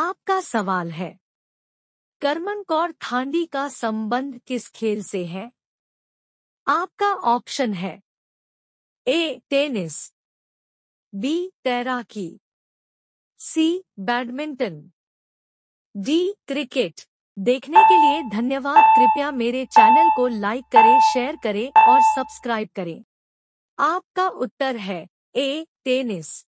आपका सवाल है कर्मन कौर थांडी का संबंध किस खेल से है आपका ऑप्शन है ए टेनिस बी तैराकी सी बैडमिंटन डी क्रिकेट देखने के लिए धन्यवाद कृपया मेरे चैनल को लाइक करें शेयर करें और सब्सक्राइब करें आपका उत्तर है ए टेनिस